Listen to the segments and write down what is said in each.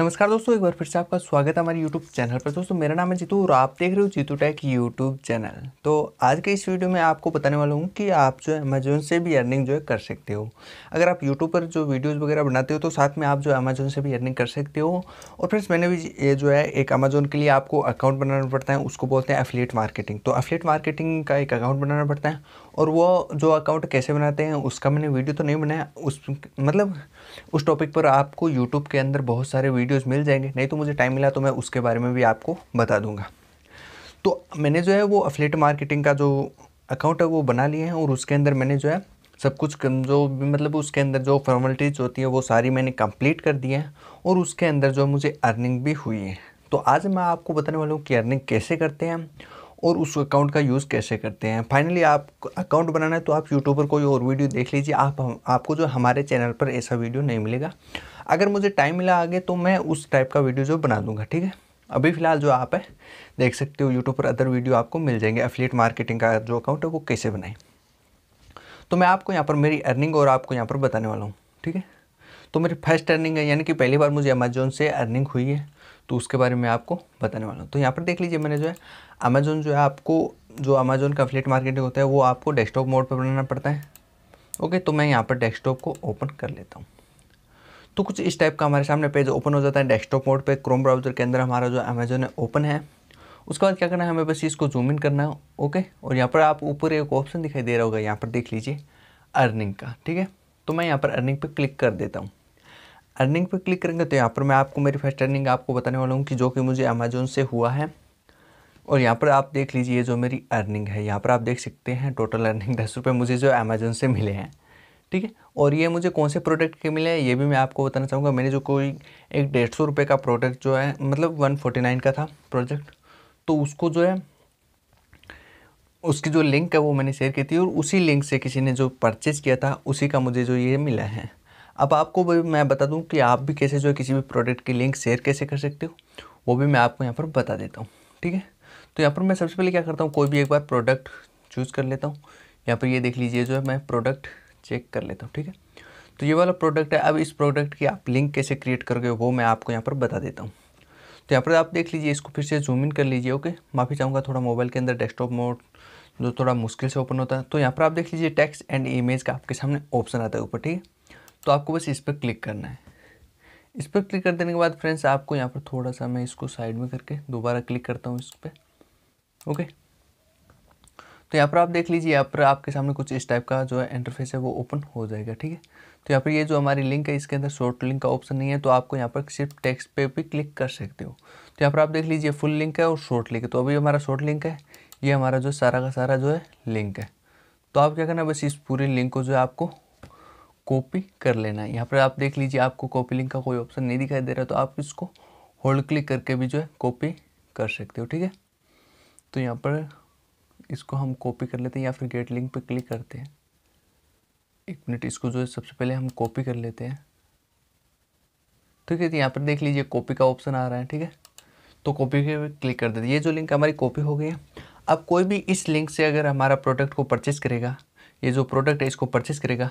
नमस्कार दोस्तों एक बार फिर से आपका स्वागत है हमारे YouTube चैनल पर दोस्तों मेरा नाम है जीतू और आप देख रहे हो जीतू टैक YouTube चैनल तो आज के इस वीडियो में आपको बताने वाला हूँ कि आप जो है अमेजोन से भी अर्निंग जो है कर सकते हो अगर आप YouTube पर जो वीडियोज़ वगैरह बनाते हो तो साथ में आप जो है अमेजोन से भी अर्निंग कर सकते हो और फ्रेंड्स मैंने भी ये जो है एक अमेजोन के लिए आपको अकाउंट बनाना पड़ता है उसको बोलते हैं अफिलेट मार्केटिंग तो अफिलेट मार्केटिंग का एक अकाउंट बनाना पड़ता है और वो जो अकाउंट कैसे बनाते हैं उसका मैंने वीडियो तो नहीं बनाया उस मतलब उस टॉपिक पर आपको यूट्यूब के अंदर बहुत सारे वीडियोस मिल जाएंगे नहीं तो मुझे टाइम मिला तो मैं उसके बारे में भी आपको बता दूंगा तो मैंने जो है वो अफिलेट मार्केटिंग का जो अकाउंट है वो बना लिए हैं और उसके अंदर मैंने जो है सब कुछ जो भी मतलब उसके अंदर जो फॉर्मेलिटीज़ होती है वो सारी मैंने कंप्लीट कर दी है और उसके अंदर जो मुझे अर्निंग भी हुई है तो आज मैं आपको बताने वाला हूँ कि अर्निंग कैसे करते हैं और उस अकाउंट का यूज़ कैसे करते हैं फाइनली आप अकाउंट बनाना है तो आप यूट्यूब पर कोई और वीडियो देख लीजिए आप हम आपको जो हमारे चैनल पर ऐसा वीडियो नहीं मिलेगा अगर मुझे टाइम मिला आगे तो मैं उस टाइप का वीडियो जो बना दूंगा ठीक है अभी फ़िलहाल जो आप है देख सकते हो यूट्यूब पर अदर वीडियो आपको मिल जाएंगे अफिलेट मार्केटिंग का जो अकाउंट है वो कैसे बनाएं तो मैं आपको यहाँ पर मेरी अर्निंग और आपको यहाँ पर बताने वाला हूँ ठीक है तो मेरी फर्स्ट अर्निंग है यानी कि पहली बार मुझे अमेजोन से अर्निंग हुई है तो उसके बारे में आपको बताने वाला हूँ तो यहाँ पर देख लीजिए मैंने जो है अमेजोन जो है आपको जो अमेजोन का फ्लेट मार्केटिंग होता है वो आपको डेस्कटॉप मोड पर बनाना पड़ता है ओके तो मैं यहाँ पर डेस्कटॉप को ओपन कर लेता हूँ तो कुछ इस टाइप का हमारे सामने पेज ओपन हो जाता है डेस्कटॉप मोड पे क्रोम ब्राउज़र के अंदर हमारा जो अमेजोन है ओपन है उसके बाद क्या करना है हमें बस इसको जूम इन करना है ओके और यहाँ पर आप ऊपर एक ऑप्शन दिखाई दे रहा होगा यहाँ पर देख लीजिए अर्निंग का ठीक है तो मैं यहाँ पर अर्निंग पर क्लिक कर देता हूँ अर्निंग पर क्लिक करेंगे तो यहाँ पर मैं आपको मेरी फर्स्ट अर्निंग आपको बताने वाला हूँ कि जो कि मुझे अमेजोन से हुआ है और यहाँ पर आप देख लीजिए जो मेरी अर्निंग है यहाँ पर आप देख सकते हैं टोटल अर्निंग दस रुपये मुझे जो अमेजोन से मिले हैं ठीक है और ये मुझे कौन से प्रोडक्ट के मिले हैं ये भी मैं आपको बताना चाहूँगा मैंने जो कोई एक डेढ़ सौ रुपये का प्रोडक्ट जो है मतलब वन फोर्टी नाइन का था प्रोजेक्ट तो उसको जो है उसकी जो लिंक है वो मैंने शेयर की थी और उसी लिंक से किसी ने जो परचेज़ किया था उसी का मुझे जो ये मिला है अब आपको मैं बता दूँ कि आप भी कैसे जो है किसी भी प्रोडक्ट की लिंक शेयर कैसे कर सकते हो वो भी मैं आपको यहाँ पर बता देता हूँ ठीक है तो यहाँ पर मैं सबसे पहले क्या करता हूँ कोई भी एक बार प्रोडक्ट चूज़ कर लेता हूँ यहाँ पर ये देख लीजिए जो है मैं प्रोडक्ट चेक कर लेता हूँ ठीक है तो ये वाला प्रोडक्ट है अब इस प्रोडक्ट की आप लिंक कैसे क्रिएट करोगे वो मैं आपको यहाँ पर बता देता हूँ तो यहाँ पर आप देख लीजिए इसको फिर से जूम इन कर लीजिए ओके माफ़ी चाहूँगा थोड़ा मोबाइल के अंदर डेस्कटॉप मोड जो थोड़ा मुश्किल से ओपन होता है तो यहाँ पर आप देख लीजिए टेक्स्ट एंड इमेज का आपके सामने ऑप्शन आता है ऊपर ठीक है तो आपको बस इस पर क्लिक करना है इस पर क्लिक कर देने के बाद फ्रेंड्स आपको यहाँ पर थोड़ा सा मैं इसको साइड में करके दोबारा क्लिक करता हूँ इस पर ओके तो यहाँ पर आप देख लीजिए यहाँ पर आपके सामने कुछ इस टाइप का जो है इंटरफेस है वो ओपन हो जाएगा ठीक है तो यहाँ पर ये जो हमारी लिंक है इसके अंदर शॉर्ट लिंक का ऑप्शन नहीं है तो आपको यहाँ पर सिर्फ टेक्स्ट पे भी क्लिक कर सकते हो तो यहाँ पर आप देख लीजिए फुल लिंक है और शॉर्ट लिंक है तो अभी हमारा शॉर्ट लिंक है ये हमारा जो सारा का सारा जो है लिंक है तो आप क्या करना है बस इस पूरी लिंक को जो है आपको कॉपी कर लेना है यहाँ पर आप देख लीजिए आपको कॉपी लिंक का कोई ऑप्शन नहीं दिखाई दे रहा तो आप इसको होल्ड क्लिक करके भी जो है कॉपी कर सकते हो ठीक है तो यहाँ पर इसको हम कॉपी कर लेते हैं या फिर गेट लिंक पे क्लिक करते हैं एक मिनट इसको जो है सबसे पहले हम कॉपी कर लेते हैं ठीक है तो यहाँ पर देख लीजिए कॉपी का ऑप्शन आ रहा है ठीक है तो कॉपी के क्लिक कर देते ये जो लिंक हमारी कॉपी हो गई है अब कोई भी इस लिंक से अगर हमारा प्रोडक्ट को परचेज़ करेगा ये जो प्रोडक्ट है इसको परचेज़ करेगा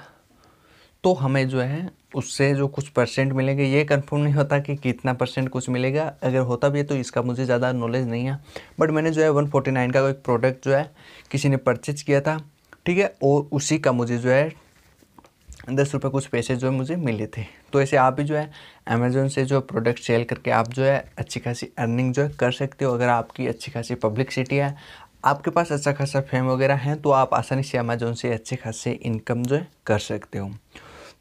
तो हमें जो है उससे जो कुछ परसेंट मिलेंगे ये कंफर्म नहीं होता कि कितना परसेंट कुछ मिलेगा अगर होता भी है तो इसका मुझे ज़्यादा नॉलेज नहीं है बट मैंने जो है 149 का एक प्रोडक्ट जो है किसी ने परचेज किया था ठीक है और उसी का मुझे जो है दस रुपये कुछ पैसे जो है मुझे मिले थे तो ऐसे आप भी जो है अमेजोन से जो प्रोडक्ट सेल करके आप जो है अच्छी खासी अर्निंग जो है कर सकते हो अगर आपकी अच्छी खासी पब्लिकसिटी है आपके पास अच्छा खासा फेम वगैरह है तो आप आसानी से अमेजोन से अच्छे खासे इनकम जो है कर सकते हो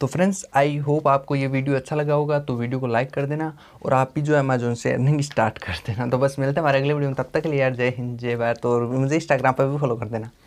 तो फ्रेंड्स आई होप आपको ये वीडियो अच्छा लगा होगा तो वीडियो को लाइक कर देना और आप भी जो है अमेजोन से अर्निंग स्टार्ट कर देना तो बस मिलते हैं हमारे अगले वीडियो में तब तक के लिए यार जय हिंद जय भारत और मुझे इंस्टाग्राम पर भी फॉलो कर देना